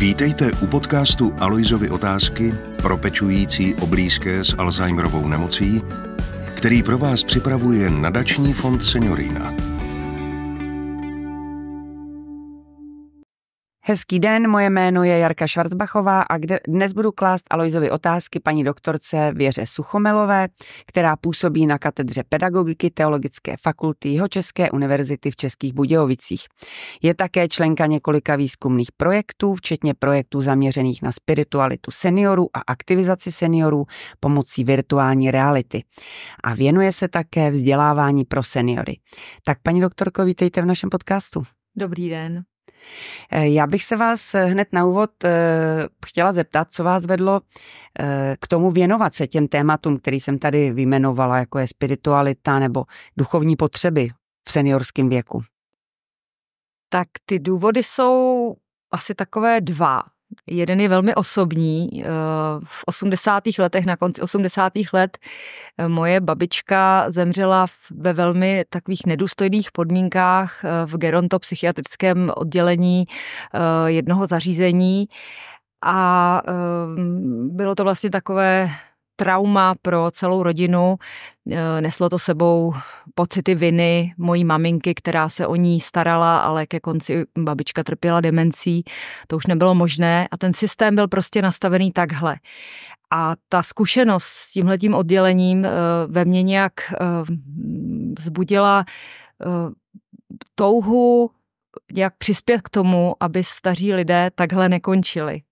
Vítejte u podcastu Aloizovy otázky, propečující oblízké s Alzheimerovou nemocí, který pro vás připravuje nadační fond Seniorina. Hezký den, moje jméno je Jarka Švarcbachová a kde, dnes budu klást Alojzovi otázky paní doktorce Věře Suchomelové, která působí na katedře pedagogiky Teologické fakulty České univerzity v Českých Budějovicích. Je také členka několika výzkumných projektů, včetně projektů zaměřených na spiritualitu seniorů a aktivizaci seniorů pomocí virtuální reality. A věnuje se také vzdělávání pro seniory. Tak paní doktorko, vítejte v našem podcastu. Dobrý den. Eh, já bych se vás eh, hned na úvod eh, chtěla zeptat, co vás vedlo k tomu věnovat se těm tématům, který jsem tady vyjmenovala, jako je spiritualita nebo duchovní potřeby v seniorském věku. Tak ty důvody jsou asi takové dva. Jeden je velmi osobní. Eh, v 80. letech, na konci 80. let, eh, moje babička zemřela ve velmi takových nedůstojných podmínkách eh, v gerontopsychiatrickém oddělení jednoho zařízení. A bylo to vlastně takové trauma pro celou rodinu. Eh, neslo to sebou pocity viny mojí maminky, která se o ní starala, ale ke konci babička trpěla demencí. To už nebylo možné a ten systém byl prostě nastavený takhle. A ta zkušenost s tímhletím oddělením eh, ve mně nějak eh, vzbudila touhu jak přispět k tomu, aby staří lidé takhle nekončili.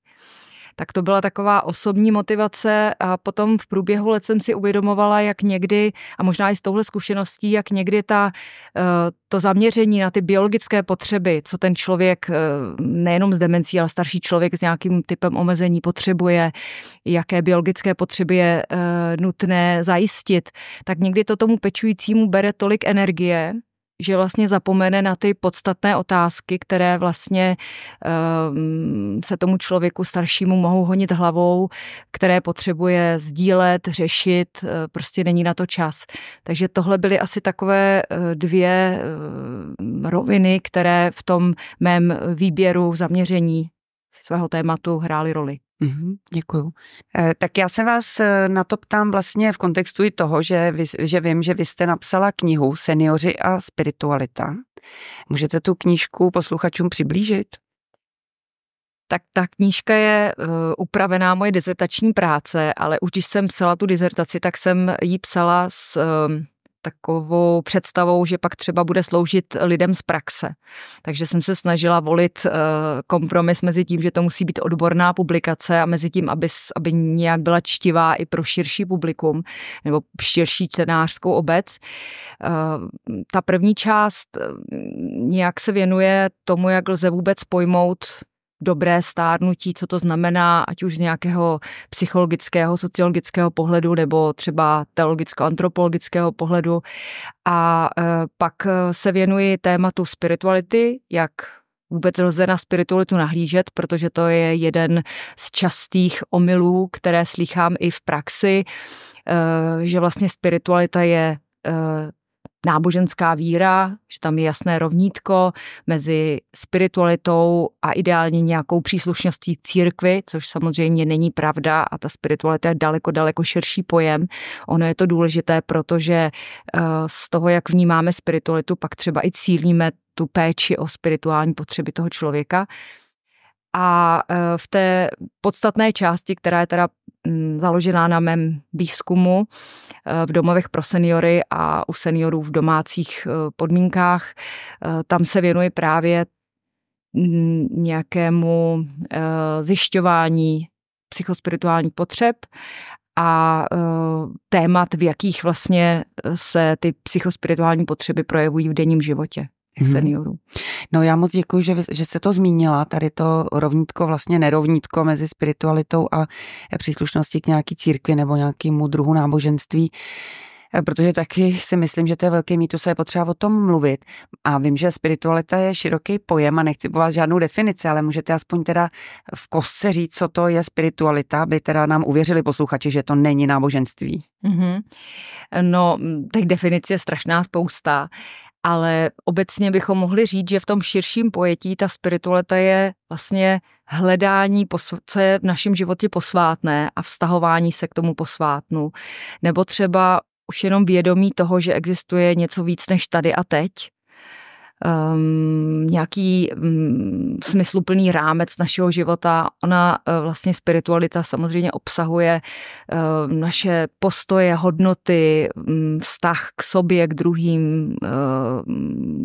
Tak to byla taková osobní motivace a potom v průběhu let jsem si uvědomovala, jak někdy, a možná i s touhle zkušeností, jak někdy ta, eh, to zaměření na ty biologické potřeby, co ten člověk eh, nejenom s demencí, ale starší člověk s nějakým typem omezení potřebuje, jaké biologické potřeby je eh, nutné zajistit, tak někdy to tomu pečujícímu bere tolik energie, že vlastně zapomene na ty podstatné otázky, které vlastně um, se tomu člověku staršímu mohou honit hlavou, které potřebuje sdílet, řešit, e, prostě není na to čas. Takže tohle byly asi takové e, dvě e, roviny, které v tom mém výběru zaměření svého tématu hrály roli. Mm-hmm, děkuju. Eh, tak já se vás eh, na to ptám vlastně v kontextu i toho, že, vy, že vím, že vy jste napsala knihu Seniori a spiritualita. Můžete tu knížku posluchačům přiblížit? tak ta knížka je uh, upravená moje dizertační práce, ale už když jsem psala tu dizertaci, tak jsem ji psala s, uh, takovou představou, že pak třeba bude sloužit lidem z praxe. Takže jsem se snažila volit eh, kompromis mezi tím, že to musí být odborná publikace a mezi tím, aby, aby nějak byla čtivá i pro širší publikum nebo širší čtenářskou obec. Eh, ta první část eh, nějak se věnuje tomu, jak lze vůbec pojmout dobré stárnutí, co to znamená, ať už z nějakého psychologického, sociologického pohledu nebo třeba teologicko-antropologického pohledu. A e, pak e, se věnuji tématu spirituality, jak vůbec lze na spiritualitu nahlížet, protože to je jeden z častých omylů, které slýchám i v praxi, e, že vlastně spiritualita je náboženská víra, že tam je jasné rovnítko mezi spiritualitou a ideálně nějakou příslušností církvy, což samozřejmě není pravda a ta spiritualita je daleko, daleko širší pojem. Ono je to důležité, protože eh, z toho, jak vnímáme spiritualitu, pak třeba i cílíme tu péči o spirituální potřeby toho člověka. A eh, v té podstatné části, která je teda založená na mém výzkumu eh, v domovech pro seniory a u seniorů v domácích eh, podmínkách. Eh, tam se věnuje právě nějakému zjišťování psychospirituálních potřeb a témat, v jakých vlastně se ty psychospirituální potřeby projevují v denním životě těch mhm. seniorů. No já moc děkuji, že, že jste to zmínila, tady to rovnítko, vlastně nerovnítko mezi spiritualitou a příslušností k nějaký církvi nebo nějakému druhu náboženství eh, protože taky si myslím, že to je velký mýtus a je potřeba o tom mluvit. A vím, že spiritualita je široký pojem a nechci po vás žádnou definici, ale můžete aspoň teda v kostce říct, co to je spiritualita, aby teda nám uvěřili posluchači, že to není náboženství. Mm-hmm. No, těch definic je strašná spousta ale obecně bychom mohli říct, že v tom širším pojetí ta spiritualita je vlastně hledání, co je v našem životě posvátné a vztahování se k tomu posvátnu. Nebo třeba už jenom vědomí toho, že existuje něco víc než tady a teď um, nějaký um, smysluplný rámec našeho života. Ona uh, vlastně spiritualita samozřejmě obsahuje uh, naše postoje, hodnoty, um, vztah k sobě, k druhým, uh,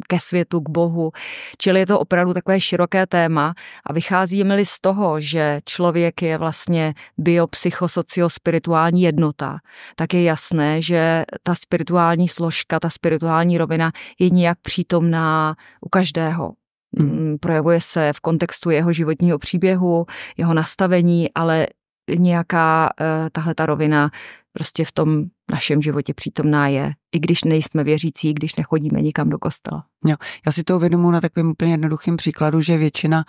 ke světu, k Bohu. Čili je to opravdu takové široké téma a vycházíme-li z toho, že člověk je vlastně biopsychosociospirituální jednota, tak je jasné, že ta spirituální složka, ta spirituální rovina je nějak přítomná u každého. Hmm. Mm, projevuje se v kontextu jeho životního příběhu, jeho nastavení, ale nějaká eh, tahle ta rovina prostě v tom našem životě přítomná je, i když nejsme věřící, i když nechodíme nikam do kostela. Jo, já si to uvědomuji na takovém úplně jednoduchém příkladu, že většina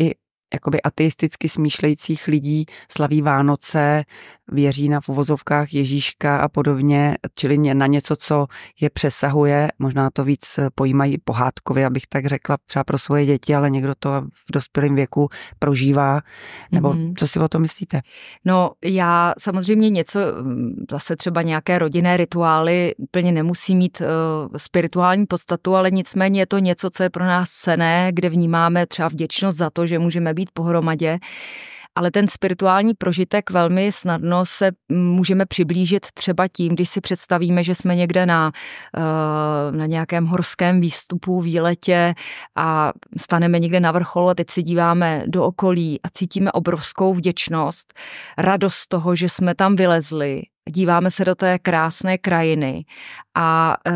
i jakoby ateisticky smýšlejících lidí slaví Vánoce, věří na povozovkách Ježíška a podobně, čili na něco, co je přesahuje. Možná to víc pojímají pohádkově, abych tak řekla, třeba pro svoje děti, ale někdo to v dospělém věku prožívá. Nebo mm-hmm. co si o tom myslíte? No, já samozřejmě něco, mm, zase třeba nějaké rodinné rituály úplně nemusí mít uh, spirituální podstatu, ale nicméně je to něco, co je pro nás cené, kde vnímáme třeba vděčnost za to, že můžeme být pohromadě ale ten spirituální prožitek velmi snadno se můžeme přiblížit třeba tím, když si představíme, že jsme někde na, eh, na nějakém horském výstupu, výletě a staneme někde na vrcholu a teď si díváme do okolí a cítíme obrovskou vděčnost, radost z toho, že jsme tam vylezli, díváme se do té krásné krajiny a eh,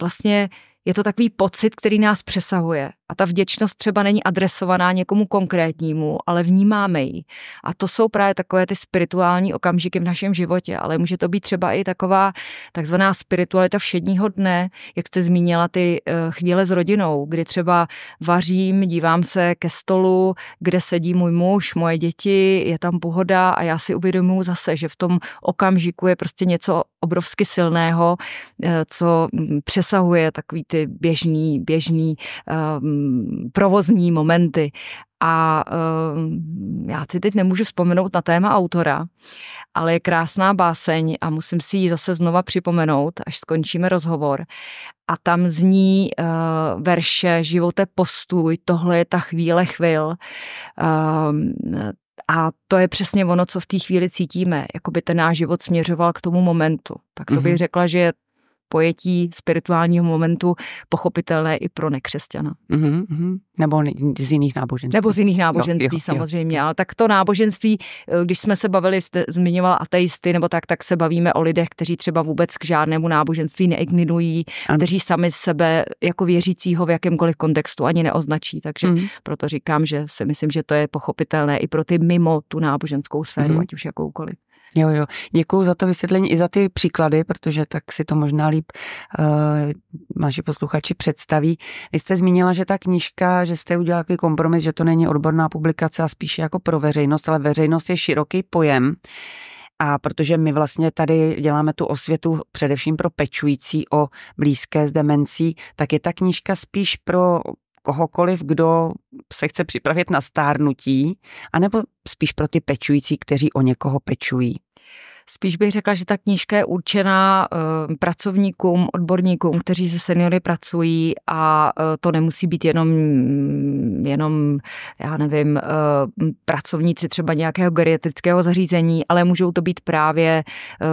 vlastně je to takový pocit, který nás přesahuje a ta vděčnost třeba není adresovaná někomu konkrétnímu, ale vnímáme ji. A to jsou právě takové ty spirituální okamžiky v našem životě, ale může to být třeba i taková takzvaná spiritualita všedního dne, jak jste zmínila ty eh, chvíle s rodinou, kdy třeba vařím, dívám se ke stolu, kde sedí můj muž, moje děti, je tam pohoda a já si uvědomuji zase, že v tom okamžiku je prostě něco obrovsky silného, eh, co mm, přesahuje takový ty běžný, běžný um, provozní momenty. A uh, já si teď nemůžu vzpomenout na téma autora, ale je krásná báseň a musím si ji zase znova připomenout, až skončíme rozhovor. A tam zní uh, verše Živote postůj, tohle je ta chvíle chvil. Uh, a to je přesně ono, co v té chvíli cítíme. Jakoby ten náš život směřoval k tomu momentu. Tak to bych mm-hmm. řekla, že pojetí spirituálního momentu pochopitelné i pro nekřesťana. Mm-hmm. Nebo z jiných náboženství. Nebo z jiných náboženství jo, jo, samozřejmě, jo. ale tak to náboženství, eh, když jsme se bavili, jste zmiňoval ateisty nebo tak, tak se bavíme o lidech, kteří třeba vůbec k žádnému náboženství neignorují, kteří sami sebe jako věřícího v jakémkoliv kontextu ani neoznačí, takže mm. proto říkám, že si myslím, že to je pochopitelné i pro ty mimo tu náboženskou sféru, mm. ať už jakoukoliv. Jo, jo. Děkuji za to vysvětlení i za ty příklady, protože tak si to možná líp uh, posluchači představí. Vy jste zmínila, že ta knižka, že jste udělal takový kompromis, že to není odborná publikace a spíše jako pro veřejnost, ale veřejnost je široký pojem. A protože my vlastně tady děláme tu osvětu především pro pečující o blízké s demencí, tak je ta knížka spíš pro kohokoliv, kdo se chce připravit na stárnutí, anebo spíš pro ty pečující, kteří o někoho pečují? Spíš bych řekla, že ta knížka je určená eh, pracovníkům, odborníkům, kteří se seniory pracují a eh, to nemusí být jenom, jenom já nevím, eh, pracovníci třeba nějakého geriatrického zařízení, ale můžou to být právě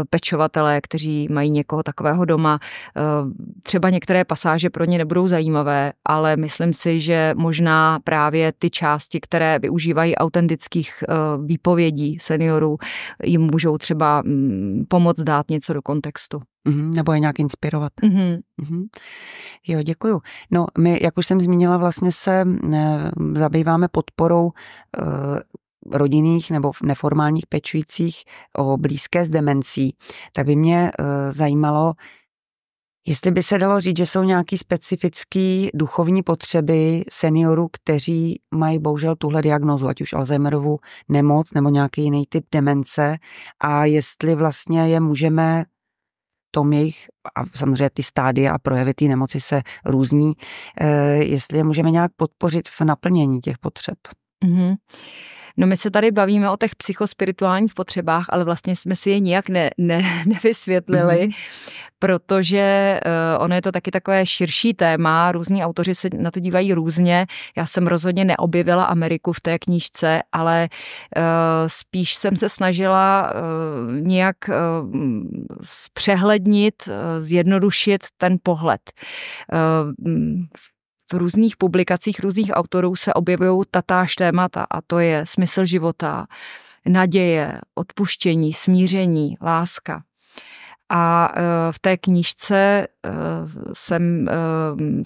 pečovatelé, kteří mají někoho takového doma. Třeba některé pasáže pro ně nebudou zajímavé, ale myslím si, že možná právě ty části, které využívají autentických výpovědí seniorů, jim můžou třeba Mm, pomoct dát něco do kontextu. Mm-hmm, nebo je nějak inspirovat. Mm-hmm. Mm-hmm. Jo, děkuju. No, my, jak už jsem zmínila, vlastně se zabýváme podporou eh, rodinných nebo neformálních pečujících o blízké s demencí. Tak by mě eh, zajímalo, Jestli by se dalo říct, že jsou nějaké specifické duchovní potřeby seniorů, kteří mají bohužel tuhle diagnozu, ať už Alzheimerovu nemoc nebo nějaký jiný typ demence, a jestli vlastně je můžeme tom jejich, a samozřejmě ty stádia a projevy té nemoci se různí, eh, jestli je můžeme nějak podpořit v naplnění těch potřeb. Mm-hmm. No my se tady bavíme o těch psychospirituálních potřebách, ale vlastně jsme si je nijak ne, ne, nevysvětlili, mm-hmm. protože uh, ono je to taky takové širší téma, různí autoři se na to dívají různě. Já jsem rozhodně neobjevila Ameriku v té knížce, ale uh, spíš jsem se snažila uh, nějak uh, zpřehlednit, uh, zjednodušit ten pohled. Uh, v různých publikacích různých autorů se objevují tatáž témata a to je smysl života, naděje, odpuštění, smíření, láska. A eh, v té knížce eh, jsem eh,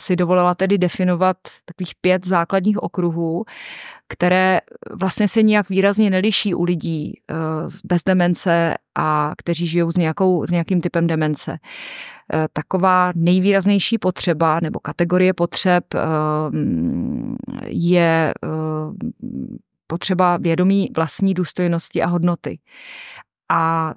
si dovolila tedy definovat takových pět základních okruhů, které vlastně se nijak výrazně neliší u lidí bez demence a kteří žijou s, nějakou, s nějakým typem demence. Taková nejvýraznější potřeba nebo kategorie potřeb je potřeba vědomí vlastní důstojnosti a hodnoty. A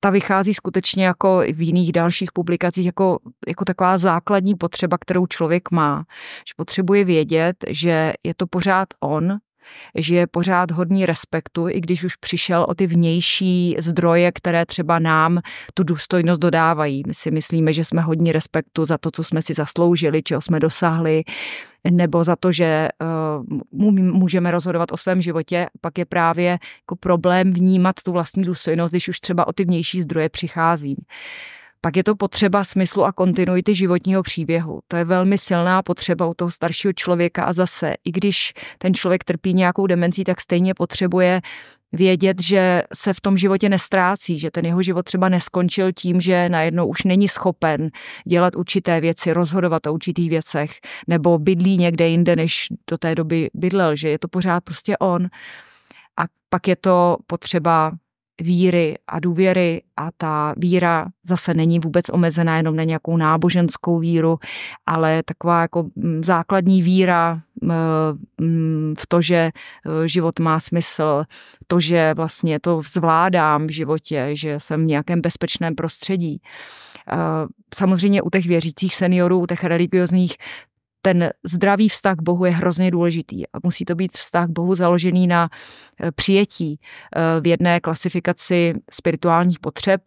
ta vychází skutečně jako v jiných dalších publikacích jako, jako taková základní potřeba, kterou člověk má. Že potřebuje vědět, že je to pořád on, že je pořád hodný respektu, i když už přišel o ty vnější zdroje, které třeba nám tu důstojnost dodávají. My si myslíme, že jsme hodní respektu za to, co jsme si zasloužili, čeho jsme dosáhli, nebo za to, že eh, můžeme rozhodovat o svém životě, pak je právě jako problém vnímat tu vlastní důstojnost, když už třeba o ty vnější zdroje přichází. Pak je to potřeba smyslu a kontinuity životního příběhu. To je velmi silná potřeba u toho staršího člověka a zase, i když ten člověk trpí nějakou demencí, tak stejně potřebuje vědět, že se v tom životě nestrácí, že ten jeho život třeba neskončil tím, že najednou už není schopen dělat určité věci, rozhodovat o určitých věcech, nebo bydlí někde jinde, než do té doby bydlel, že je to pořád prostě on. A pak je to potřeba víry a důvěry a ta víra zase není vůbec omezená jenom na nějakou náboženskou víru, ale taková jako mm, základní víra mm, v to, že e, život má smysl, to, že vlastně to zvládám v životě, že jsem v nějakém bezpečném prostředí. E, samozřejmě u těch věřících seniorů, u těch religiozních, ten zdravý vztah k Bohu je hrozně důležitý. A musí to být vztah k Bohu založený na eh, přijetí eh, v jedné klasifikaci spirituálních potřeb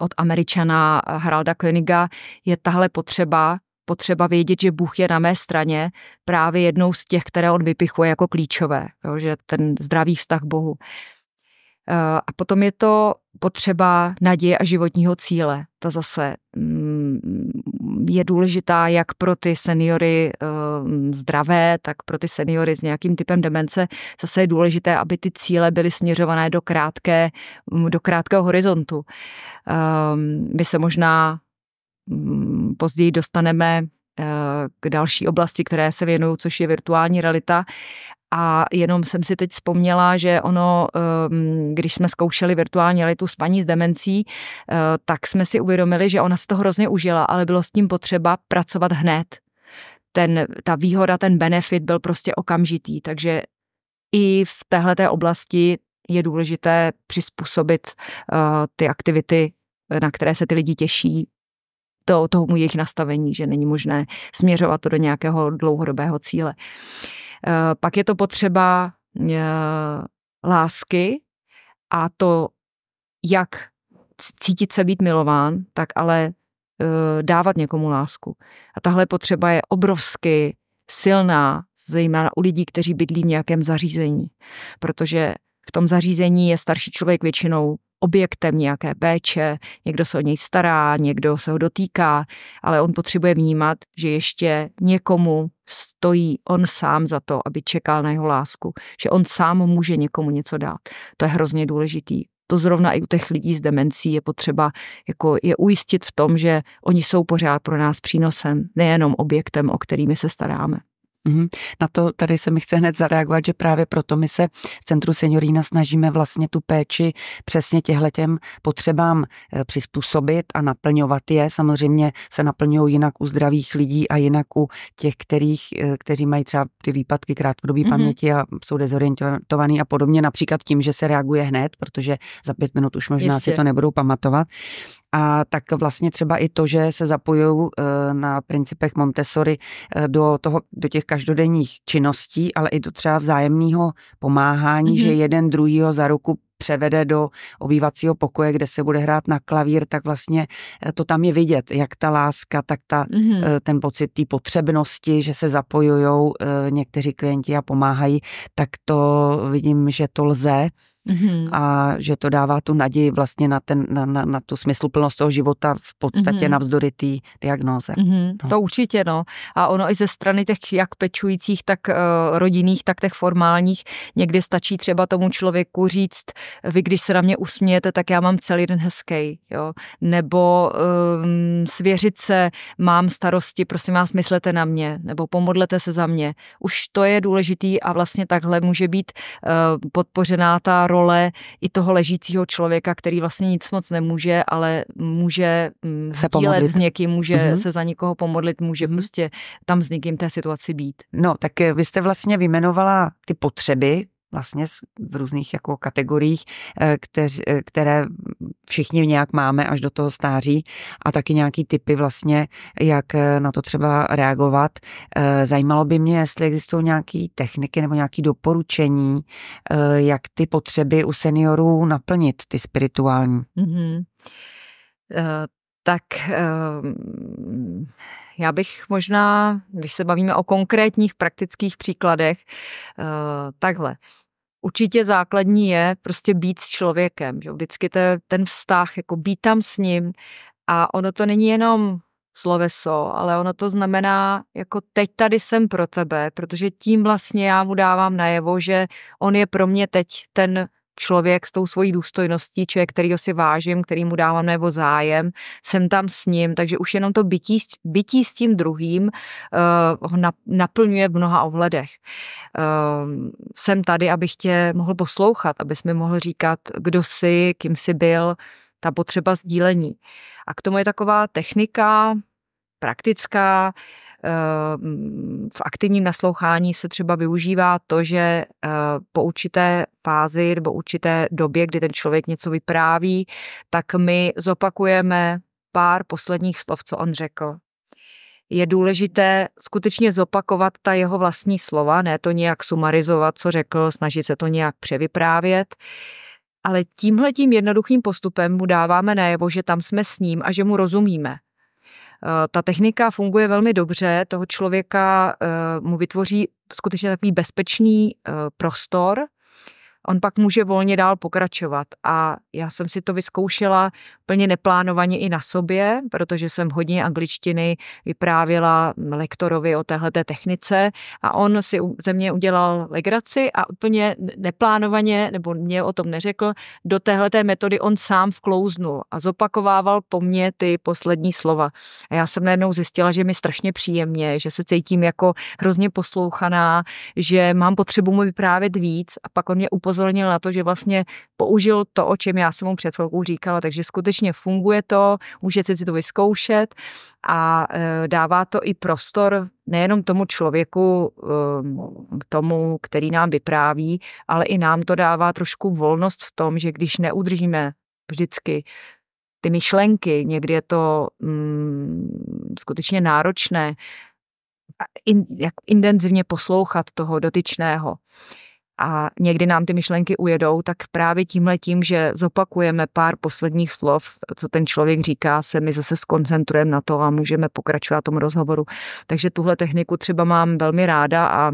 od američana eh, Haralda Koeniga je tahle potřeba potřeba vědět, že Bůh je na mé straně, právě jednou z těch, které on vypichuje jako klíčové, jo, že ten zdravý vztah k Bohu. A potom je to potřeba naděje a životního cíle. Ta zase mm, je důležitá jak pro ty seniory eh, zdravé, tak pro ty seniory s nějakým typem demence. Zase je důležité, aby ty cíle byly směřované do, krátké, mm, do krátkého horizontu. Ehm, my se možná mm, později dostaneme eh, k další oblasti, které se věnují, což je virtuální realita. A jenom jsem si teď vzpomněla, že ono, ehm, když jsme zkoušeli virtuální realitu s paní s demencí, eh, tak jsme si uvědomili, že ona si to hrozně užila, ale bylo s tím potřeba pracovat hned. Ten, ta výhoda, ten benefit byl prostě okamžitý, takže i v téhleté oblasti je důležité přizpůsobit uh, ty aktivity, na které se ty lidi těší, to, tomu jejich nastavení, že není možné směřovat to do nějakého dlouhodobého cíle. Uh, Eh, pak je to potřeba eh, lásky a to, jak cítit se být milován, tak ale eh, dávat někomu lásku. A tahle potřeba je obrovsky silná, zejména u lidí, kteří bydlí v nějakém zařízení, protože v tom zařízení je starší člověk většinou objektem nějaké péče, někdo se o něj stará, někdo se ho dotýká, ale on potřebuje vnímat, že ještě někomu stojí on sám za to, aby čekal na jeho lásku, že on sám může někomu něco dát. To je hrozně důležitý. To zrovna i u těch lidí s demencí je potřeba jako je ujistit v tom, že oni jsou pořád pro nás přínosem, nejenom objektem, o kterými se staráme. Mhm. Na to tady se mi chce hned zareagovat, že právě proto my se v Centru Seniorína snažíme vlastně tu péči přesně těhletěm potřebám eh, přizpůsobit a naplňovat je. Samozřejmě se naplňují jinak u zdravých lidí a jinak u těch, kterých, eh, kteří mají třeba ty výpadky krátkodobé mm-hmm. paměti a jsou dezorientovaní a podobně, například tím, že se reaguje hned, protože za pět minut už možná Jistě. si to nebudou pamatovat. A tak vlastně třeba i to, že se zapojují eh, na principech Montessori eh, do, toho, do těch každodenních činností, ale i do třeba vzájemného pomáhání, mm-hmm. že mhm. jeden druhýho za ruku převede do obývacího pokoje, kde se bude hrát na klavír, tak vlastně eh, to tam je vidět, jak ta láska, tak ta, mm-hmm. ten pocit té potřebnosti, že se zapojují někteří klienti a pomáhají, tak to vidím, že to lze mm-hmm. a že to dává tu naději vlastně na, ten, na, na, na tu smysluplnost toho života v podstatě mm-hmm. navzdory té diagnóze. Mm-hmm. No. To určitě, no. A ono i ze strany těch jak pečujících, tak uh, rodinných, tak těch formálních, někdy stačí třeba tomu člověku říct, vy když se na mě usmějete, tak já mám celý den hezký, jo. Nebo um, svěřit se, mám starosti, prosím vás, myslete na mě, nebo pomodlete se za mě. Už to je důležitý a vlastně takhle může být uh, podpořená ta role i toho ležícího člověka, který vlastně nic moc nemůže, ale může mm, se pomodlit s někým, může mm-hmm. se za někoho pomodlit, může mhm. prostě tam s někým té situaci být. No, tak eh, vy jste vlastně vymenovala ty potřeby vlastně v různých jako kategoriích, eh, kteř, eh, které všichni nějak máme až do toho stáří a taky nějaký typy vlastně, jak eh, na to třeba reagovat. Zajímalo by mě, jestli existují nějaké techniky nebo nějaké doporučení, jak ty potřeby u seniorů naplnit, ty spirituální. Mm-hmm. Uh, tak uh... Já bych možná, když se bavíme o konkrétních praktických příkladech, takhle určitě základní je prostě být s člověkem. Že? Vždycky to, ten vztah, jako být tam s ním. A ono to není jenom sloveso, ale ono to znamená, jako teď tady jsem pro tebe, protože tím vlastně já mu dávám najevo, že on je pro mě teď ten člověk s tou svojí důstojností, člověk, kterýho si vážím, který mu dávám nebo zájem, jsem tam s ním, takže už jenom to bytí, bytí s tím druhým uh, ho naplňuje v mnoha ohledech. Uh, jsem tady, abych tě mohl poslouchat, abys mi mohl říkat, kdo jsi, kým jsi byl, ta potřeba sdílení. A k tomu je taková technika praktická, uh, Eh, v aktivním naslouchání se třeba využívá to, že eh, po určité fázi nebo určité době, kdy ten člověk něco vypráví, tak my zopakujeme pár posledních slov, co on řekl. Je důležité skutečně zopakovat ta jeho vlastní slova, ne to nějak sumarizovat, co řekl, snažit se to nějak převyprávět, ale tímhle tím jednoduchým postupem mu dáváme najevo, že tam jsme s ním a že mu rozumíme Eh, ta technika funguje velmi dobře, toho člověka eh, mu vytvoří skutečně takový bezpečný eh, prostor, on pak může volně dál pokračovat. A já jsem si to vyzkoušela plně neplánovaně i na sobě, protože jsem hodně angličtiny vyprávěla lektorovi o téhle technice a on si ze mě udělal legraci a úplně neplánovaně, nebo mě o tom neřekl, do téhle metody on sám vklouznul a zopakovával po mně ty poslední slova. A já jsem najednou zjistila, že mi strašně příjemně, že se cítím jako hrozně poslouchaná, že mám potřebu mu vyprávět víc a pak on mě upozornil upozornil na to, že vlastně použil to, o čem já jsem mu před chvilkou říkala, takže skutečně funguje to, můžete si to vyzkoušet a e, dává to i prostor nejenom tomu člověku, e, tomu, který nám vypráví, ale i nám to dává trošku volnost v tom, že když neudržíme vždycky ty myšlenky, někdy je to mm, skutečně náročné, in, jak intenzivně poslouchat toho dotyčného a někdy nám ty myšlenky ujedou, tak právě tímhle tím, že zopakujeme pár posledních slov, co ten člověk říká, se my zase skoncentrujeme na to a můžeme pokračovat tomu rozhovoru. Takže tuhle techniku třeba mám velmi ráda a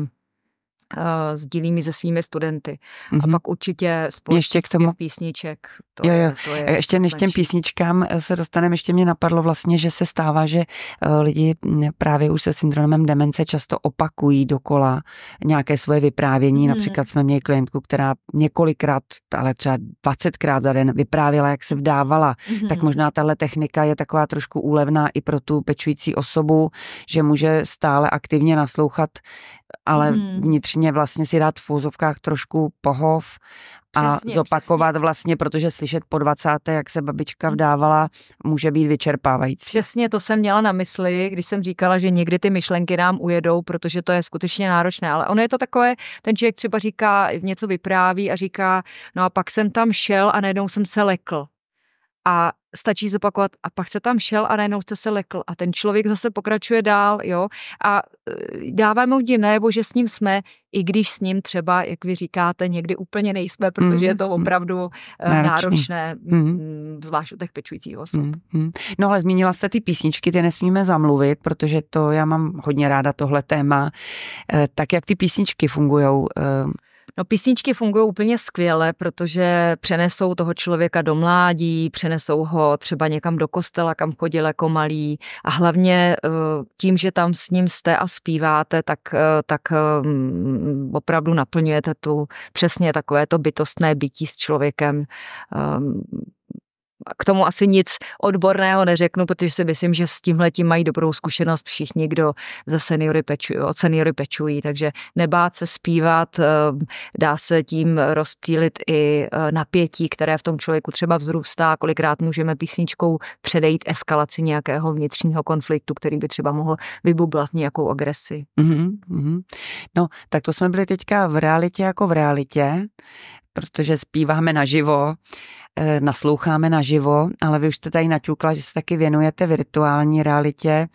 sdílím ji se svými studenty. Mm-hmm. A mhm. pak určitě společně k tomu... písniček. To, jo, jo. To je ještě než těm písničkám eh, se dostaneme, ještě mě napadlo vlastně, že se stává, že eh, lidi mm, právě už se syndromem demence často opakují dokola nějaké svoje vyprávění. Mm-hmm. Například jsme měli klientku, která několikrát, ale třeba 20krát za den vyprávěla, jak se vdávala. Mm-hmm. Tak možná tahle technika je taková trošku úlevná i pro tu pečující osobu, že může stále aktivně naslouchat ale hmm. vnitřně vlastně si dát v fůzovkách trošku pohov a přesně, zopakovat přesně. vlastně, protože slyšet po 20. jak se babička mm-hmm. vdávala, může být vyčerpávající. Přesně to jsem měla na mysli, když jsem říkala, že někdy ty myšlenky nám ujedou, protože to je skutečně náročné, ale ono je to takové, ten člověk třeba říká, něco vypráví a říká, no a pak jsem tam šel a najednou jsem se lekl. A stačí zopakovat a pak se tam šel a najednou jste se lekl a ten člověk zase pokračuje dál, jo, a eh, dáváme mu tím že s ním jsme, i když s ním třeba, jak vy říkáte, někdy úplně nejsme, protože je mm-hmm. to mm-hmm. opravdu eh, náročný. náročné, mm-hmm. mm. zvlášť u těch pečujících osob. Mm. No ale zmínila jste ty písničky, ty nesmíme zamluvit, protože to já mám hodně ráda tohle téma. Eh, tak jak ty písničky fungují? No písničky fungují úplně skvěle, protože přenesou toho člověka do mládí, přenesou ho třeba někam do kostela, kam chodil jako malý a hlavně eh, tím, že tam s ním jste a zpíváte, tak, eh, tak eh, mm, opravdu naplňujete tu přesně takové to bytostné bytí s člověkem k tomu asi nic odborného neřeknu, protože si myslím, že s tím mají dobrou zkušenost všichni, kdo za seniory pečují, od seniory pečují, takže nebát se zpívat, ehm, dá se tím rozptýlit i eh, napětí, které v tom člověku třeba vzrůstá, kolikrát můžeme písničkou předejít eskalaci nějakého vnitřního konfliktu, který by třeba mohl vybublat nějakou agresi. Mm-hmm. No, tak to jsme byli teďka v realitě jako v realitě protože zpíváme naživo, eh, nasloucháme naživo, ale vy už jste tady naťukla, že se taky věnujete virtuální realitě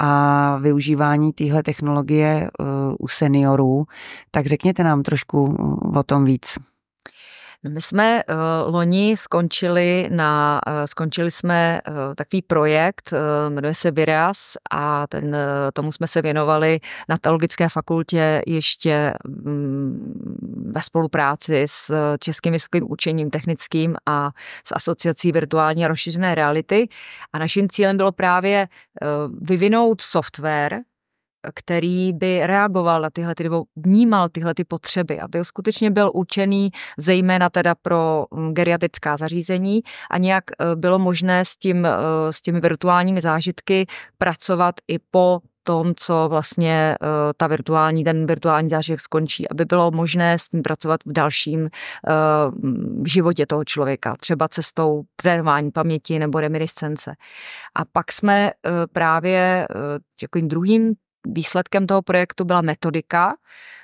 a využívání téhle technologie eh, u seniorů. Tak řekněte nám trošku eh, o tom víc. My jsme uh, loni skončili, na, uh, skončili jsme uh, takový projekt, uh, jmenuje se Vireas a ten, uh, tomu jsme se věnovali na teologické fakultě ještě um, ve spolupráci s Českým vysokým učením technickým a s asociací virtuální a rozšířené reality. A naším cílem bylo právě uh, vyvinout software, který by reagoval na tyhle, nebo vnímal tyhle ty potřeby, aby skutečně byl určený zejména teda pro mm, geriatrická zařízení a nějak e, bylo možné s, tím, e, s těmi virtuálními zážitky pracovat i po tom, co vlastně e, ta virtuální, ten virtuální zážitek skončí, aby bylo možné s tím pracovat v dalším uh, životě toho člověka, třeba cestou trénování paměti nebo reminiscence. A pak jsme uh, právě uh, takovým druhým výsledkem toho projektu byla metodika,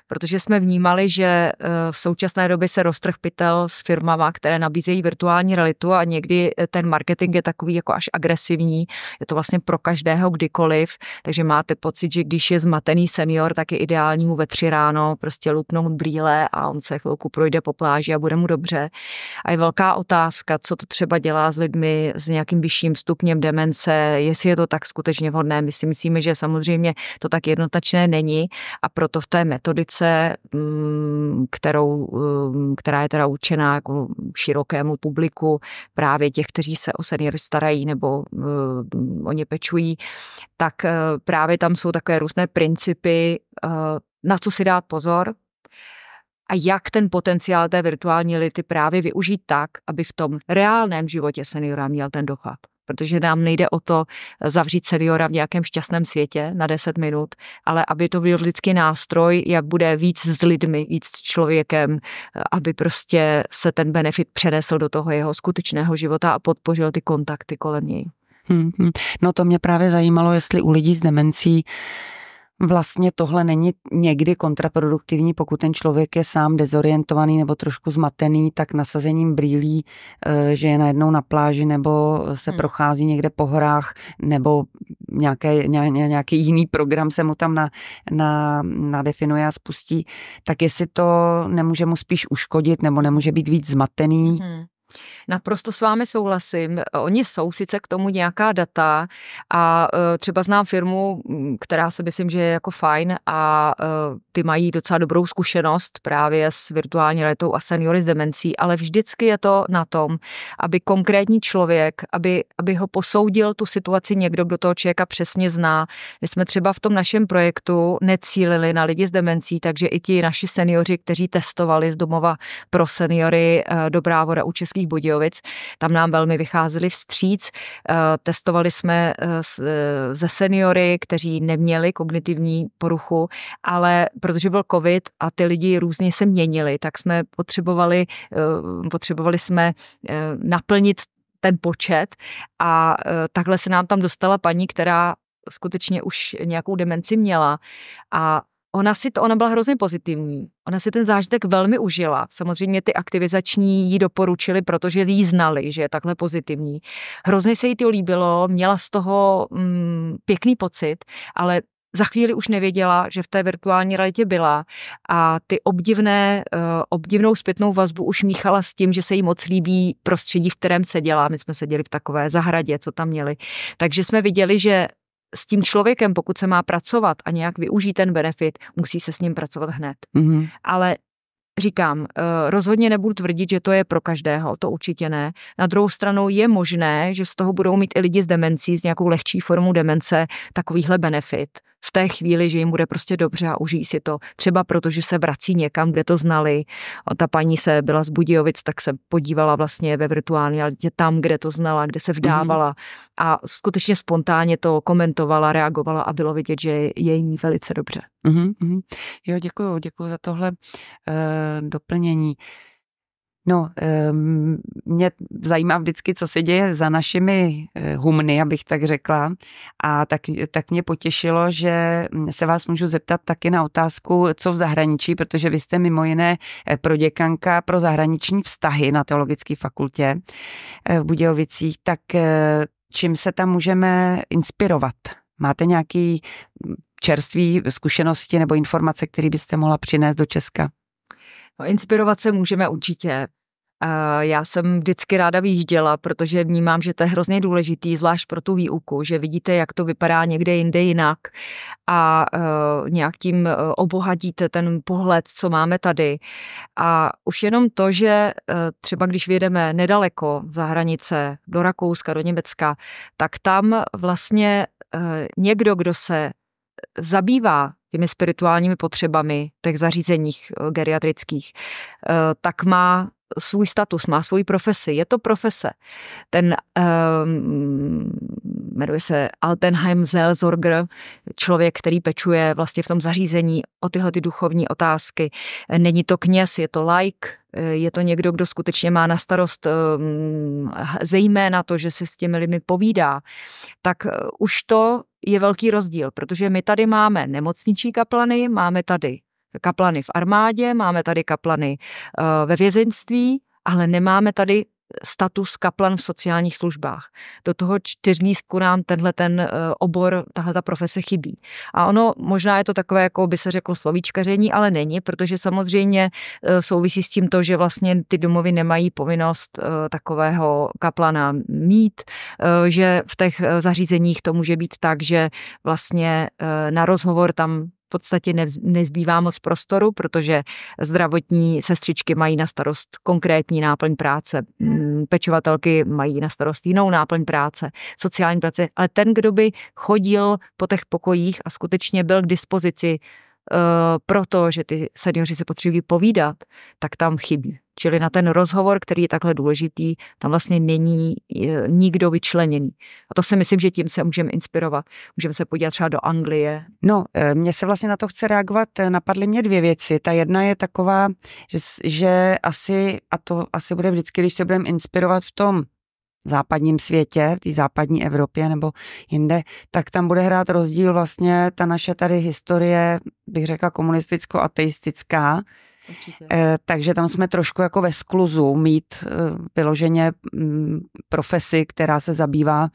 protože jsme vnímali, že eh, v současné době se roztrh pytel s firmama, které nabízejí virtuální realitu a někdy eh, ten marketing je takový jako až agresivní, je to vlastně pro každého kdykoliv, takže máte pocit, že když je zmatený senior, tak je ideální mu ve tři ráno prostě lupnout brýle a on se chvilku projde po pláži a bude mu dobře. A je velká otázka, co to třeba dělá s lidmi s nějakým vyšším stupněm demence, jestli je to tak skutečně vhodné. My si myslíme, že samozřejmě to tak jednotačné není a proto v té metodice publikace, mm, kterou, mm, která je teda určená jako širokému publiku, právě těch, kteří se o seniory starají nebo mm, o ně pečují, tak eh, právě tam jsou takové různé principy, eh, na co si dát pozor, a jak ten potenciál té virtuální lity právě využít tak, aby v tom reálném životě seniora měl ten dopad protože nám nejde o to eh, zavřít seniora v nějakém šťastném světě na 10 minut, ale aby to byl lidský nástroj, jak bude víc s lidmi, víc s člověkem, eh, aby prostě se ten benefit přenesl do toho jeho skutečného života a podpořil ty kontakty kolem něj. Hmm, no to mě právě zajímalo, jestli u lidí s demencí vlastně tohle není někdy kontraproduktivní, pokud ten člověk je sám dezorientovaný nebo trošku zmatený, tak nasazením brýlí, eh, že je najednou na pláži nebo se hmm. prochází někde po horách nebo nějaké, ně, nějaký jiný program se mu tam na, na, nadefinuje a spustí, tak jestli to nemůže mu spíš uškodit nebo nemůže být víc zmatený. Hmm. Naprosto s vámi souhlasím. Oni jsou sice k tomu nějaká data a e, třeba znám firmu, která si myslím, že je jako fajn a e, ty mají docela dobrou zkušenost právě s virtuální letou a seniory s demencí, ale vždycky je to na tom, aby konkrétní člověk, aby, aby ho posoudil tu situaci někdo, kdo toho člověka přesně zná. My jsme třeba v tom našem projektu necílili na lidi s demencí, takže i ti naši seniori, kteří testovali z domova pro seniory e, do voda u českých Českých Budějovic. Tam nám velmi vycházeli vstříc. Eh, testovali jsme eh, eh, ze seniory, kteří neměli kognitivní poruchu, ale protože byl covid a ty lidi různě se měnili, tak jsme potřebovali, potřebovali jsme naplnit ten počet a takhle se nám tam dostala paní, která skutečně už nějakou demenci měla a ona, si to, ona byla hrozně pozitivní. Ona si ten zážitek velmi užila. Samozřejmě ty aktivizační jí doporučili, protože jí znali, že je takhle pozitivní. Hrozně se jí to líbilo, měla z toho mm, pěkný pocit, ale za chvíli už nevěděla, že v té virtuální realitě byla a ty obdivné, eh, obdivnou zpětnou vazbu už míchala s tím, že se jí moc líbí prostředí, v kterém seděla. My jsme seděli v takové zahradě, co tam měli. Takže jsme viděli, že s tím člověkem, pokud se má pracovat a nějak využít ten benefit, musí se s ním pracovat hned. Mm-hmm. Ale Říkám, eh, rozhodně nebudu tvrdit, že to je pro každého, to určitě ne. Na druhou stranu je možné, že z toho budou mít i lidi s demencí, s nějakou lehčí formou demence, takovýhle benefit v té chvíli, že jim bude prostě dobře a užijí si to. Třeba protože se vrací někam, kde to znali. A ta paní se byla z Budějovic, tak se podívala vlastně ve virtuální realitě tam, kde to znala, kde se vdávala mm-hmm. a skutečně spontánně to komentovala, reagovala a bylo vidět, že je jí velice dobře. Mm-hmm. Jo, děkuji, děkuju za tohle uh, doplnění. Uh, No, mě zajímá vždycky, co se děje za našimi eh, humny, abych tak řekla. A tak, tak mě potěšilo, že se vás můžu zeptat taky na otázku, co v zahraničí, protože vy jste mimo jiné eh, proděkanka pro zahraniční vztahy na Teologické fakultě eh, v Budějovicích. Tak čím se tam můžeme inspirovat? Máte nějaké hm, čerstvé zkušenosti nebo informace, které byste mohla přinést do Česka? No, inspirovat se můžeme určitě. Já jsem vždycky ráda vyjížděla, protože vnímám, že to je hrozně důležitý, zvlášť pro tu výuku, že vidíte, jak to vypadá někde jinde jinak a e, nějak tím e, obohatíte ten pohled, co máme tady. A už jenom to, že e, třeba když vyjedeme nedaleko za hranice do Rakouska, do Německa, tak tam vlastně někdo, kdo se zabývá těmi spirituálními potřebami těch zařízeních eh, geriatrických, eh, tak má svůj status, má svoji profesi. Je to profese. Ten um, jmenuje se Altenheim Zelsorger, člověk, který pečuje vlastně v tom zařízení o tyhle ty duchovní otázky. Eh, není to kněz, je to laik, je to někdo, kdo skutečně má na starost um, ehm, zejména to, že se s těmi lidmi povídá. Tak už to je velký rozdíl, protože my tady máme nemocniční kaplany, máme tady kaplany v armádě, máme tady kaplany eh, ve vězenství, ale nemáme tady status kaplan v sociálních službách. Do toho čtyřnístku nám tenhle ten eh, obor, tahle ta profese chybí. A ono možná je to takové, jako by se řeklo slovíčkaření, ale není, protože samozřejmě eh, souvisí s tím to, že vlastně ty domovy nemají povinnost eh, takového kaplana mít, že v těch zařízeních to může být tak, že vlastně na rozhovor tam podstatě nezbývá moc prostoru, protože zdravotní sestřičky mají na starost konkrétní náplň práce, hmm. mm, pečovatelky mají na starost jinou náplň práce, sociální práce, ale ten, kdo by chodil po těch pokojích a skutečně byl k dispozici eh, proto, že ty seniori se potřebují povídat, tak tam chybí. Čili na ten rozhovor, který je takhle důležitý, tam vlastně není nikdo vyčleněný. A to si myslím, že tím se můžeme inspirovat. Můžeme se podívat třeba do Anglie. No, e, mě se vlastně na to chce reagovat. E, napadly mě dvě věci. Ta jedna je taková, že, že asi, a to asi bude vždycky, když se budeme inspirovat v tom západním světě, v té západní Evropě nebo jinde, tak tam bude hrát rozdíl vlastně ta naše tady historie, bych řekla komunisticko-ateistická, Určitě. Eh, takže tam jsme trošku jako ve skluzu mít eh, vyloženě mm, profesi, která se zabývá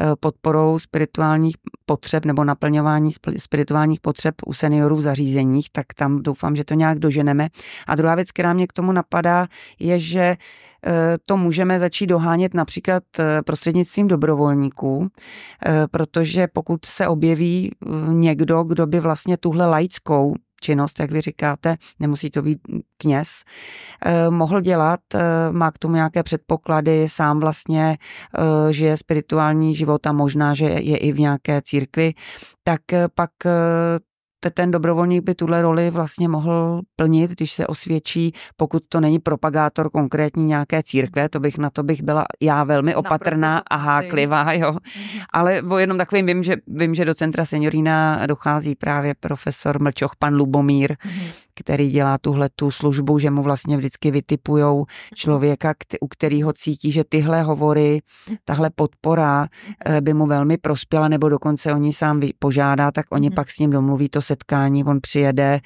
eh, podporou spirituálních potřeb nebo naplňování spirituálních potřeb u seniorů v zařízeních, tak tam doufám, že to nějak doženeme. A druhá věc, která mě k tomu napadá, je, že to můžeme začít dohánět například prostřednictvím dobrovolníků, protože pokud se objeví někdo, kdo by vlastně tuhle laickou činnost, jak vy říkáte, nemusí to být kněz, eh, mohl dělat, eh, má k tomu nějaké předpoklady, sám vlastně eh, žije spirituální život a možná, že je i v nějaké církvi, tak pak ten dobrovolník by tuhle roli vlastně mohl plnit, když se osvědčí, pokud to není propagátor konkrétní nějaké církve, to bych na to bych byla já velmi opatrná a háklivá, jo. Mhm. Ale o jenom takovým vím, že, vím, že do centra seniorína dochází právě profesor Mlčoch, pan Lubomír, mm-hmm který dělá tuhle tu službu, že mu vlastně vždycky vytipujou člověka, u kterého cítí, že tyhle hovory, tahle podpora eh, by mu velmi prospěla, nebo dokonce oni sám požádá, tak oni mhm. pak s ním domluví to setkání, on přijede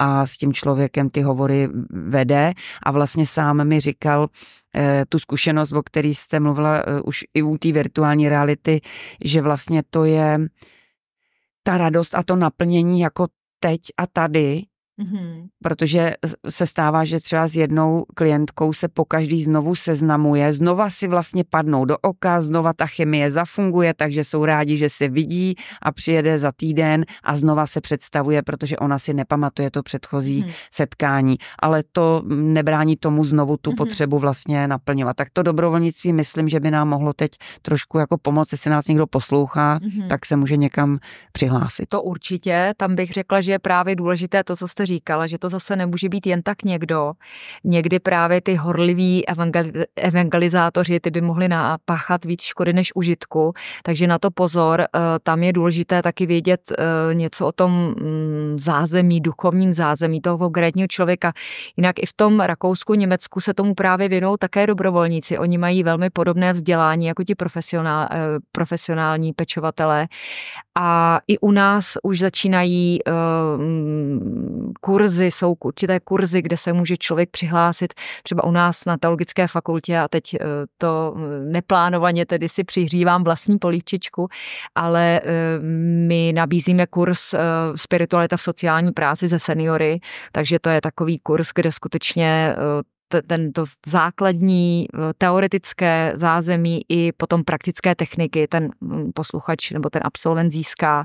a s tím člověkem ty hovory vede a vlastně sám mi říkal, eh, tu zkušenost, o který jste mluvila eh, už i u té virtuální reality, že vlastně to je ta radost a to naplnění jako teď a tady, Mm-hmm. Protože se stává, že třeba s jednou klientkou se po každý znovu seznamuje, znova si vlastně padnou do oka, znova ta chemie zafunguje, takže jsou rádi, že se vidí a přijede za týden a znova se představuje, protože ona si nepamatuje to předchozí mm-hmm. setkání. Ale to nebrání tomu znovu tu mm-hmm. potřebu vlastně naplňovat. Tak to dobrovolnictví myslím, že by nám mohlo teď trošku jako pomoct, jestli nás někdo poslouchá, mm-hmm. tak se může někam přihlásit. To určitě, tam bych řekla, že je právě důležité to, co jste říkala, že to zase nemůže být jen tak někdo. Někdy právě ty horliví evangelizátoři, ty by mohli napáchat víc škody než užitku, takže na to pozor, eh, tam je důležité taky vědět eh, něco o tom mm, zázemí, duchovním zázemí toho konkrétního člověka. Jinak i v tom Rakousku, Německu se tomu právě věnou také dobrovolníci. Oni mají velmi podobné vzdělání jako ti profesionál, eh, profesionální pečovatelé. A i u nás už začínají mm, kurzy, jsou určité kurzy, kde se může člověk přihlásit třeba u nás na teologické fakultě a teď eh, to eh, neplánovaně tedy si přihřívám vlastní políčičku, ale eh, my nabízíme kurz Spiritualita v sociální práci ze seniory, takže to je takový kurz, kde skutečně ten to základní eh, teoretické zázemí i potom praktické techniky ten mm, posluchač nebo ten absolvent získá.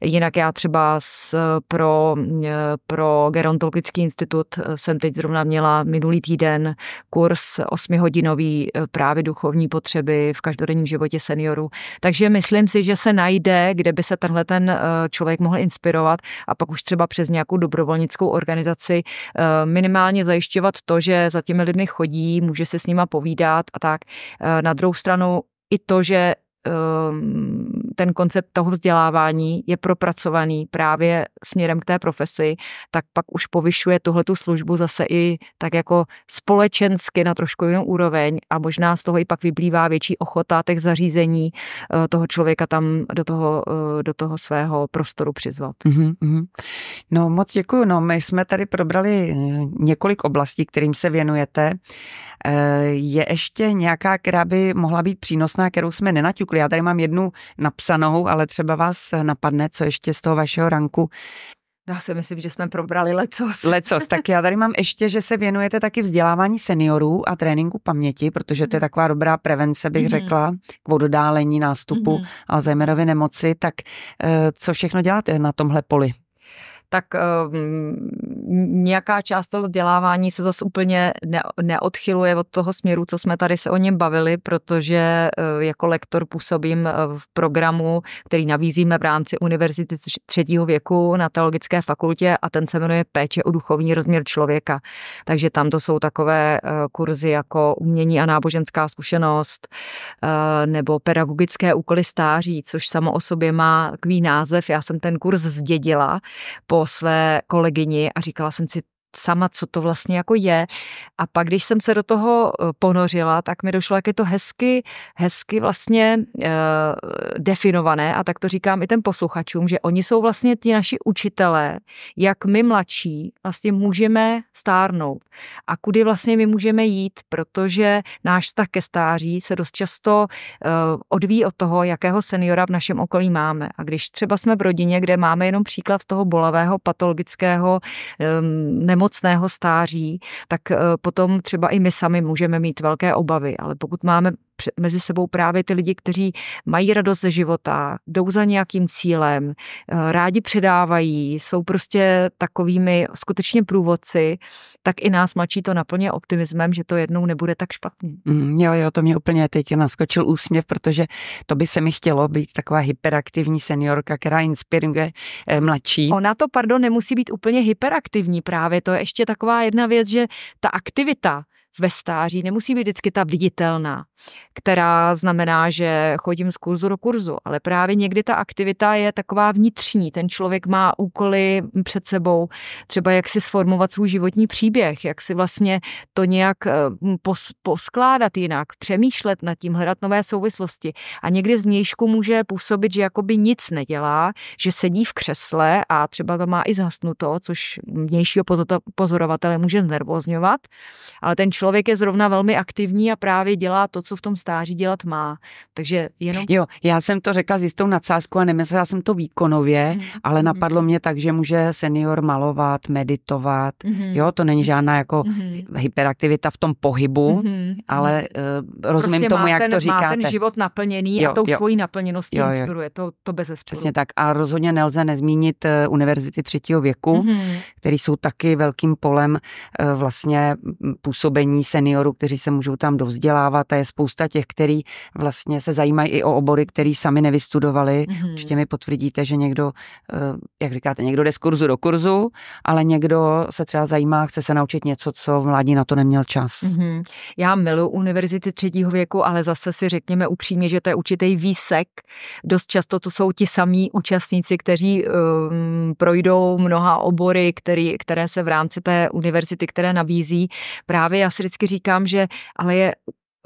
Jinak já třeba s, pro, eh, pro Gerontologický institut eh, jsem teď zrovna měla minulý týden kurz osmihodinový právě duchovní potřeby v každodenním životě seniorů. Takže myslím si, že se najde, kde by se tenhle ten člověk mohl inspirovat a pak už třeba přes nějakou dobrovolnickou organizaci minimálně zajišťovat to, že za za těmi lidmi chodí, může se s nima povídat a tak. Eh, na druhou stranu i to, že Ehm, ten koncept toho vzdělávání je propracovaný právě směrem k té profesi, tak pak už povyšuje tuhle tu službu zase i tak jako společensky na trošku jinou úroveň a možná z toho i pak vyplývá větší ochota těch zařízení eh, toho člověka tam do toho, eh, do toho svého prostoru přizvat. Mm-hmm. No moc děkuju. No, my jsme tady probrali eh, několik oblastí, kterým se věnujete. Je ještě nějaká, která by mohla být přínosná, kterou jsme nenaťukli cokoliv. Já tady mám jednu napsanou, ale třeba vás napadne, co ještě z toho vašeho ranku já si myslím, že jsme probrali lecos. Lecos, tak já tady mám ještě, že se věnujete taky vzdělávání seniorů a tréninku paměti, protože to je mhm. taková dobrá prevence, bych mm-hmm. řekla, k vododálení nástupu mm-hmm. Alzheimerovy nemoci. Tak eh, co všechno děláte na tomhle poli? tak eh, nějaká část toho vzdělávání se zase úplně ne, neodchyluje od toho směru, co jsme tady se o něm bavili, protože e, jako lektor působím e, v programu, který nabízíme v rámci Univerzity třetího věku na Teologické fakultě a ten se jmenuje Péče o duchovní rozměr člověka. Takže tam to jsou takové e, kurzy jako umění a náboženská zkušenost nebo pedagogické úkoly stáří, což samo o sobě má takový název. Já jsem ten kurz zdědila po své kolegyni a říkala, říkala jsem si, sama, co to vlastně jako je. A pak, když jsem se do toho e, ponořila, tak mi došlo, jak je to hezky, hezky vlastně e, definované a tak to říkám i ten posluchačům, že oni jsou vlastně ti naši učitelé, jak my mladší vlastně můžeme stárnout a kudy vlastně my můžeme jít, protože náš vztah ke stáří se dost často e, odvíjí od toho, jakého seniora v našem okolí máme. A když třeba jsme v rodině, kde máme jenom příklad toho bolavého patologického e, nemocného stáří, tak eh, potom třeba i my sami můžeme mít velké obavy. Ale pokud máme mezi sebou právě ty lidi, kteří mají radost ze života, jdou za nějakým cílem, eh, rádi předávají, jsou prostě takovými skutečně průvodci, tak i nás mačí to naplně optimismem, že to jednou nebude tak špatně. Mm, jo, jo, to mě úplně teď naskočil úsměv, protože to by se mi chtělo být taková hyperaktivní seniorka, která inspiruje eh, mladší. Ona to, pardon, nemusí být úplně hyperaktivní právě, to je ještě taková jedna věc, že ta aktivita ve stáří nemusí být vždycky ta viditelná, která znamená, že chodím z kurzu do kurzu, ale právě někdy ta aktivita je taková vnitřní. Ten člověk má úkoly před sebou, třeba jak si sformovat svůj životní příběh, jak si vlastně to nějak eh, pos, poskládat jinak, přemýšlet nad tím, hledat nové souvislosti. A někdy z mějšku může působit, že jakoby nic nedělá, že sedí v křesle a třeba to má i zhasnuto, což vnějšího pozorovatele může znervozňovat, ale ten člověk je zrovna velmi aktivní a právě dělá to, co v tom stáří dělat má. Takže jenom... Jo, já jsem to řekla s jistou nadsázkou a nemyslela jsem to výkonově, mm-hmm. ale mhm. napadlo mě tak, že může senior malovat, meditovat. Mm-hmm. Jo, to není žádná jako mm-hmm. hyperaktivita v tom pohybu, mm-hmm. ale uh, rozumím prostě tomu, jak to říkáte. Má ten život naplněný jo, a tou jo. svojí naplněností jo, jo. inspiruje, to, to bez zesporu. Přesně tak a rozhodně nelze nezmínit eh, univerzity třetího věku, mm-hmm. které jsou taky velkým polem uh, vlastně působení školení seniorů, kteří se můžou tam dovzdělávat a je spousta těch, kteří vlastně se zajímají i o obory, který sami nevystudovali. Mm-hmm. Určitě mi potvrdíte, že někdo, eh, jak říkáte, někdo jde z kurzu do kurzu, ale někdo se třeba zajímá, chce se naučit něco, co v mládí na to neměl čas. Mm-hmm. Já miluji univerzity třetího věku, ale zase si řekněme upřímně, že to je určitý výsek. Dost často to jsou ti samí účastníci, kteří um, projdou mnoha obory, který, které se v rámci té univerzity, které nabízí, právě asi si vždycky říkám, že ale je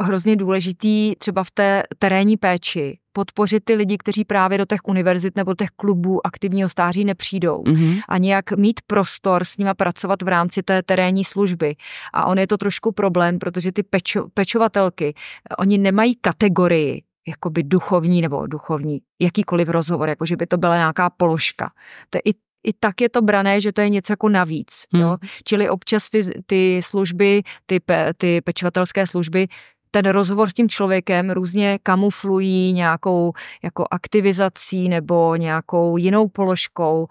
hrozně důležitý třeba v té terénní péči podpořit ty lidi, kteří právě do těch univerzit nebo těch klubů aktivního stáří nepřijdou mm-hmm. a nějak mít prostor s nima pracovat v rámci té terénní služby. A on je to trošku problém, protože ty pečo, pečovatelky, eh, oni nemají kategorii jakoby duchovní nebo duchovní, jakýkoliv rozhovor, jakože by to byla nějaká položka. To je i i tak je to brané, že to je něco jako navíc. Hmm. Jo? Čili občas ty, ty služby, ty, pe, ty pečovatelské služby ten rozhovor s tím člověkem různě kamuflují nějakou jako aktivizací nebo nějakou jinou položkou.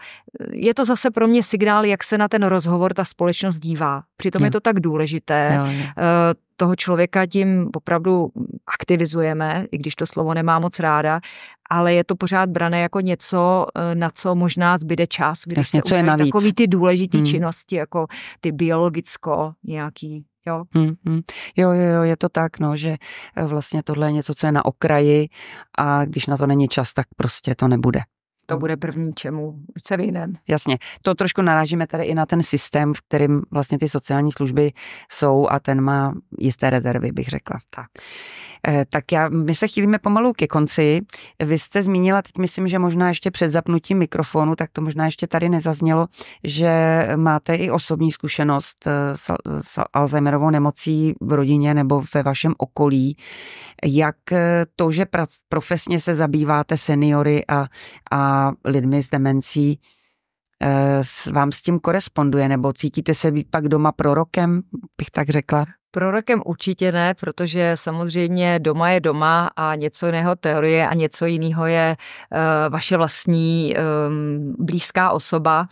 Je to zase pro mě signál, jak se na ten rozhovor ta společnost dívá. Přitom jo. je to tak důležité. Jo, jo. Eh, toho člověka tím opravdu aktivizujeme, i když to slovo nemá moc ráda, ale je to pořád brané jako něco, eh, na co možná zbyde čas, když Jasně, se co je navíc. takový ty důležité hmm. činnosti, jako ty biologicko nějaký Jo. Hmm, hmm. jo, jo, jo, je to tak, no, že eh, vlastně tohle je něco, co je na okraji a když na to není čas, tak prostě to nebude to bude první, čemu se vyhneme. Jasně, to trošku narážíme tady i na ten systém, v kterém vlastně ty sociální služby jsou a ten má jisté rezervy, bych řekla. Tak. Eh, tak já, my se chýlíme pomalu ke konci. Vy jste zmínila, teď myslím, že možná ještě před zapnutím mikrofonu, tak to možná ještě tady nezaznělo, že máte i osobní zkušenost eh, s, s Alzheimerovou nemocí v rodině nebo ve vašem okolí. Jak eh, to, že pra, profesně se zabýváte seniory a, a lidmi s demencí, vám s tím koresponduje, nebo cítíte se být pak doma prorokem, bych tak řekla? Prorokem určitě ne, protože samozřejmě doma je doma a něco jiného teorie a něco jiného je eh, vaše vlastní ehm, blízká osoba.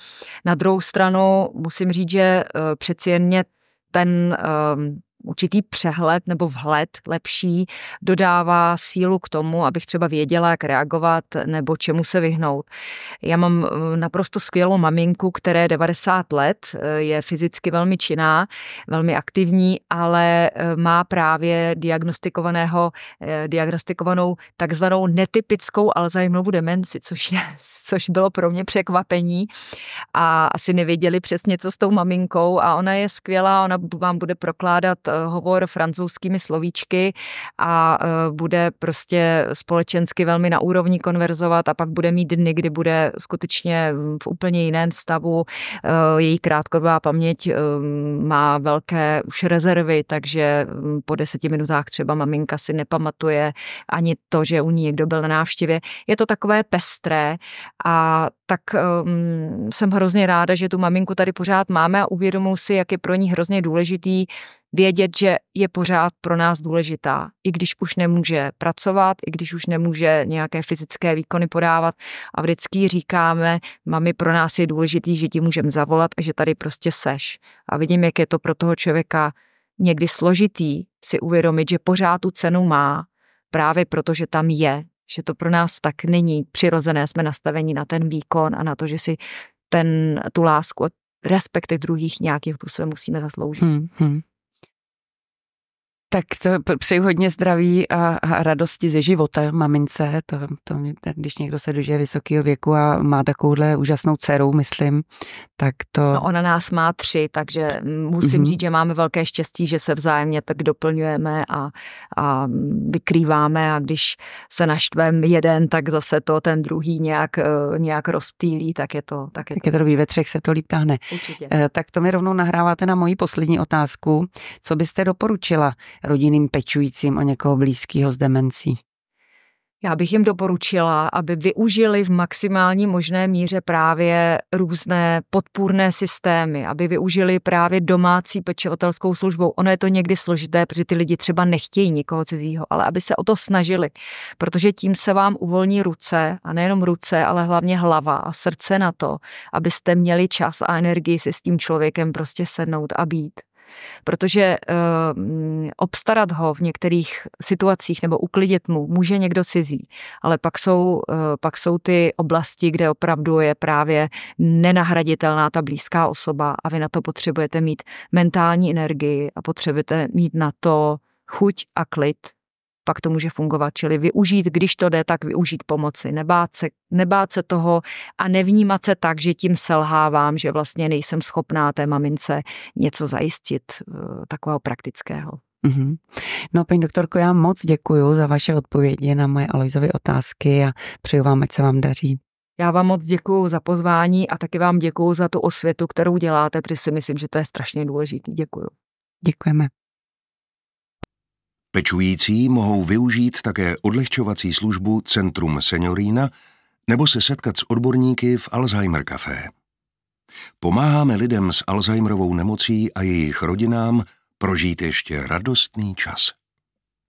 Na druhou stranu musím říct, že eh, přeci jen mě ten ehm, určitý přehled nebo vhled lepší dodává sílu k tomu, abych třeba věděla, jak reagovat nebo čemu se vyhnout. Já mám eh, naprosto skvělou maminku, které 90 let, eh, je fyzicky velmi činná, velmi aktivní, ale eh, má právě diagnostikovaného, diagnostikovanou takzvanou netypickou Alzheimerovu demenci, což, je, což bylo pro mě překvapení a asi nevěděli přesně, co s tou maminkou a ona je skvělá, ona vám bude prokládat Eh, hovor francouzskými slovíčky a eh, bude prostě společensky velmi na úrovni konverzovat a pak bude mít dny, kdy bude skutečně v úplně jiném stavu. Eh, její krátkodobá paměť má velké už rezervy, takže hm, po deseti minutách třeba maminka si nepamatuje ani to, že u ní někdo byl na návštěvě. Je to takové pestré a tak um, jsem hrozně ráda, že tu maminku tady pořád máme a uvědomuji si, jak je pro ní hrozně důležitý vědět, že je pořád pro nás důležitá, i když už nemůže pracovat, i když už nemůže nějaké fyzické výkony podávat a vždycky říkáme, mami, pro nás je důležitý, že ti můžeme zavolat a že tady prostě seš. A vidím, jak je to pro toho člověka někdy složitý si uvědomit, že pořád tu cenu má, právě proto, že tam je, že to pro nás tak není přirozené, jsme nastaveni na ten výkon a na to, že si ten, tu lásku respekty respekt druhých nějakým způsobem musíme zasloužit. Hmm, hmm. Tak to přeju hodně zdraví a, a radosti ze života mamince. To, to, když někdo se dožije vysokého věku a má takovouhle úžasnou dceru, myslím, tak to... No ona nás má tři, takže musím mm-hmm. říct, že máme velké štěstí, že se vzájemně tak doplňujeme a, a vykrýváme a když se naštvem jeden, tak zase to ten druhý nějak, eh, nějak rozptýlí, tak je to... Tak je, tak to... je to dobrý, ve třech se to líp táhne. Určitě. Eh, tak to mi rovnou nahráváte na moji poslední otázku. Co byste doporučila? Rodinným pečujícím o někoho blízkého s demencí? Já bych jim doporučila, aby využili v maximální možné míře právě různé podpůrné systémy, aby využili právě domácí pečovatelskou službou. Ono je to někdy složité, protože ty lidi třeba nechtějí nikoho cizího, ale aby se o to snažili, protože tím se vám uvolní ruce, a nejenom ruce, ale hlavně hlava a srdce na to, abyste měli čas a energii si s tím člověkem prostě sednout a být protože uh, obstarat ho v některých situacích nebo uklidit mu může někdo cizí, ale pak jsou, uh, pak jsou ty oblasti, kde opravdu je právě nenahraditelná ta blízká osoba a vy na to potřebujete mít mentální energii a potřebujete mít na to chuť a klid pak to může fungovat. Čili využít, když to jde, tak využít pomoci, nebát se, nebát se toho a nevnímat se tak, že tím selhávám, že vlastně nejsem schopná té mamince něco zajistit eh, takového praktického. Mm-hmm. No, paní doktorko, já moc děkuji za vaše odpovědi na moje Alojzovy otázky a přeju vám, ať se vám daří. Já vám moc děkuji za pozvání a taky vám děkuji za tu osvětu, kterou děláte, protože si myslím, že to je strašně důležité. Děkuji. Děkujeme. Pečující mohou využít také odlehčovací službu Centrum Seniorína nebo se setkat s odborníky v Alzheimer Café. Pomáháme lidem s Alzheimerovou nemocí a jejich rodinám prožít ještě radostný čas.